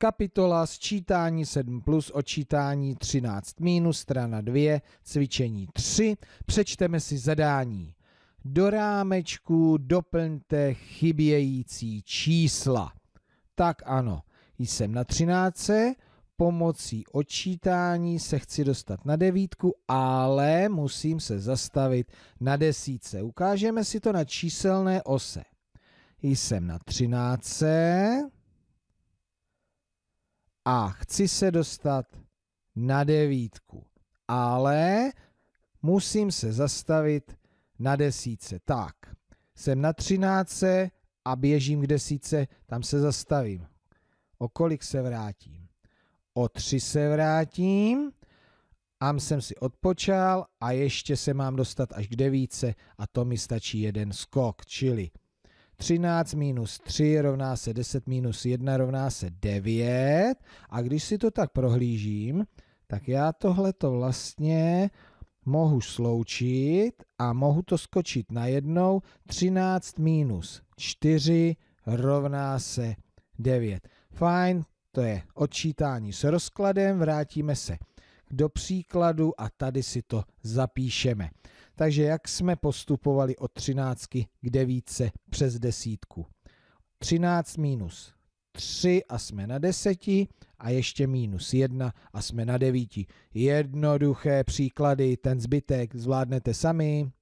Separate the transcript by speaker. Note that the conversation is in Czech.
Speaker 1: Kapitola sčítání 7 plus, očítání 13 minus, strana 2, cvičení 3. Přečteme si zadání. Do rámečku doplňte chybějící čísla. Tak ano, jsem na 13 pomocí odčítání se chci dostat na devítku, ale musím se zastavit na desíce. Ukážeme si to na číselné ose. Jsem na 13 a chci se dostat na devítku, ale musím se zastavit na desíce. Tak, jsem na třináce a běžím k desíce, tam se zastavím. O kolik se vrátím? O tři se vrátím, tam jsem si odpočal a ještě se mám dostat až k devíce a to mi stačí jeden skok, čili 13 minus 3 rovná se 10 minus 1 rovná se 9. A když si to tak prohlížím, tak já tohle to vlastně mohu sloučit a mohu to skočit na jednou. 13 minus 4 rovná se 9. Fajn, to je odčítání s rozkladem, vrátíme se do příkladu a tady si to zapíšeme. Takže jak jsme postupovali od 13 k 9? přes desítku. 13 minus 3 a jsme na 10 a ještě minus 1 a jsme na 9. Jednoduché příklady, ten zbytek zvládnete sami.